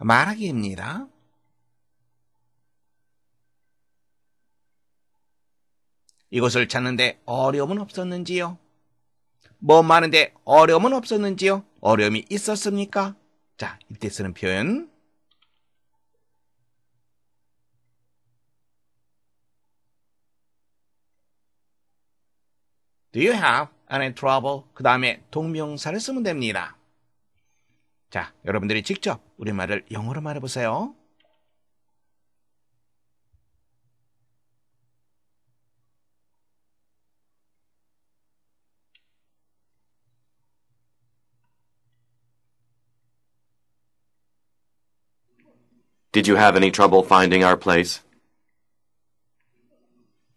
말하기입니다. 이곳을 찾는데 어려움은 없었는지요? 뭐 많은데 어려움은 없었는지요? 어려움이 있었습니까? 자, 이때 쓰는 표현. Do you have any trouble? 그 다음에 동명사를 쓰면 됩니다. 자, 여러분들이 직접 우리말을 영어로 말해보세요. Did you have any trouble finding our place?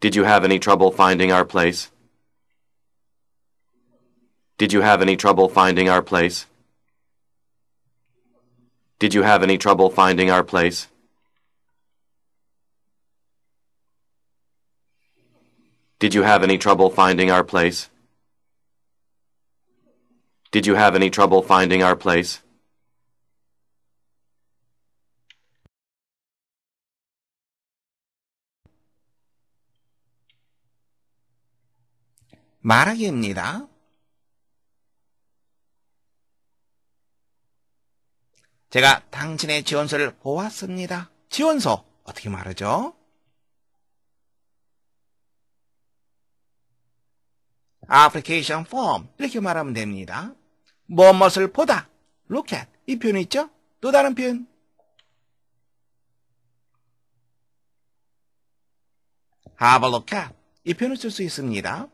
Did you have any trouble finding our place? Did you have any trouble finding our place? Did you have any trouble finding our place? Did you have any trouble finding our place? Did you have any trouble finding our place? 말하기입니다. 제가 당신의 지원서를 보았습니다. 지원서 어떻게 말하죠? a p 리케이션폼 이렇게 말하면 됩니다. 무엇을 보다 look at 이 표현 있죠? 또 다른 표현 have a look at 이 표현을 쓸 수 있습니다.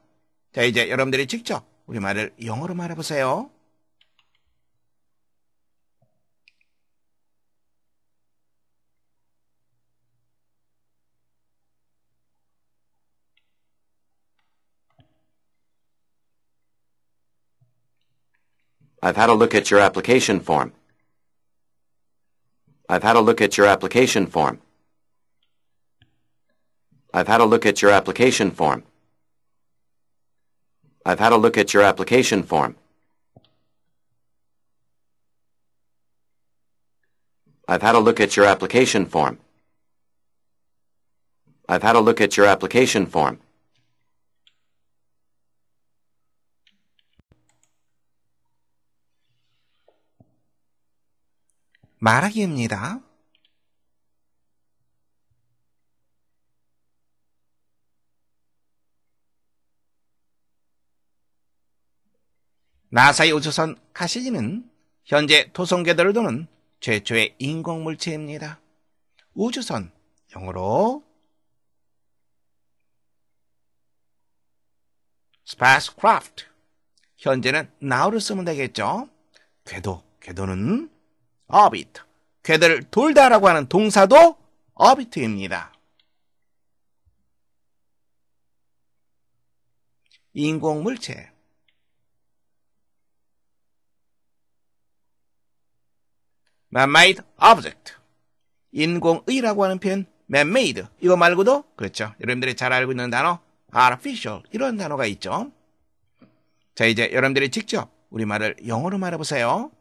자 이제 여러분들이 직접 우리말을 영어로 말해보세요. I've had a look at your application form. I've had a look at your application form. I've had a look at your application form. I've had a look at your application form. I've had a look at your application form. I've had a look at your application form. 말하기입니다. 나사의 우주선 카시지는 현재 토성궤도를 도는 최초의 인공물체입니다. 우주선 영어로 spacecraft 현재는 나우를 쓰면 되겠죠. 궤도, 궤도는 orbit. 궤도를 돌다라고 하는 동사도 orbit입니다. 인공물체 m 마이드 a 브젝트 인공의라고 하는 표현 m 메이드 이거 말고도 그렇죠. 여러분들이 잘 알고 있는 단어 artificial 이런 단어가 있죠. 자 이제 여러분들이 직접 우리말을 영어로 말해보세요.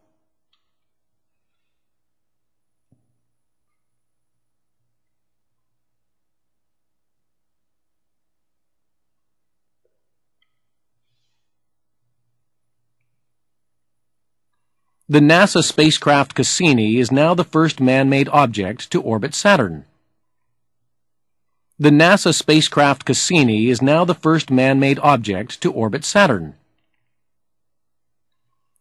The NASA spacecraft Cassini is now the first man-made object to orbit Saturn. The NASA spacecraft Cassini is now the first man-made object to orbit Saturn.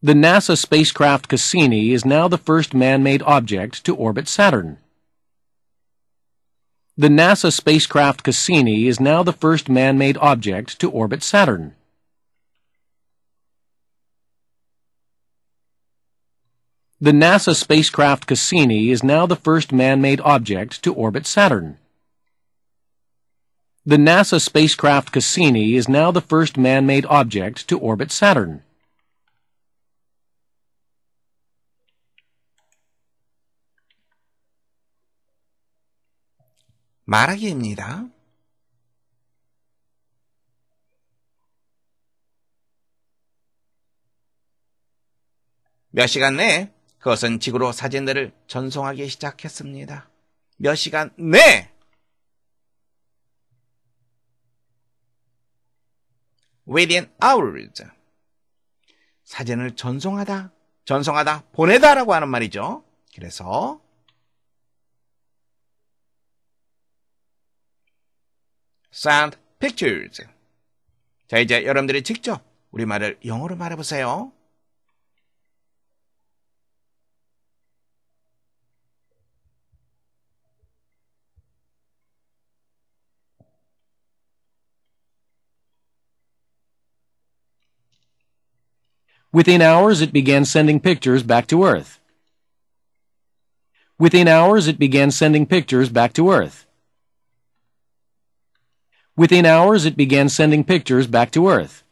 The NASA spacecraft Cassini is now the first man-made object to orbit Saturn. The NASA spacecraft Cassini is now the first man-made object to orbit Saturn. The NASA spacecraft Cassini is now the first man-made object to orbit Saturn. The NASA spacecraft Cassini is now the first man-made object to orbit Saturn. 말하기입니다. 몇 시간 그것은 지구로 사진들을 전송하기 시작했습니다. 몇 시간 내! 네! within hours. 사진을 전송하다, 전송하다, 보내다라고 하는 말이죠. 그래서 send pictures. 자, 이제 여러분들이 직접 우리말을 영어로 말해보세요. Within hours, it began sending pictures back to Earth. Within hours, it began sending pictures back to Earth. Within hours, it began sending pictures back to Earth.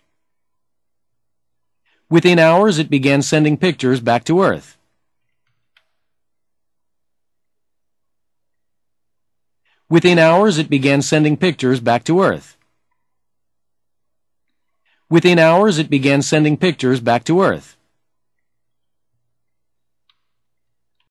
Within hours, it began sending pictures back to Earth. Within hours, it began sending pictures back to Earth. Within hours, it began sending pictures back to Earth.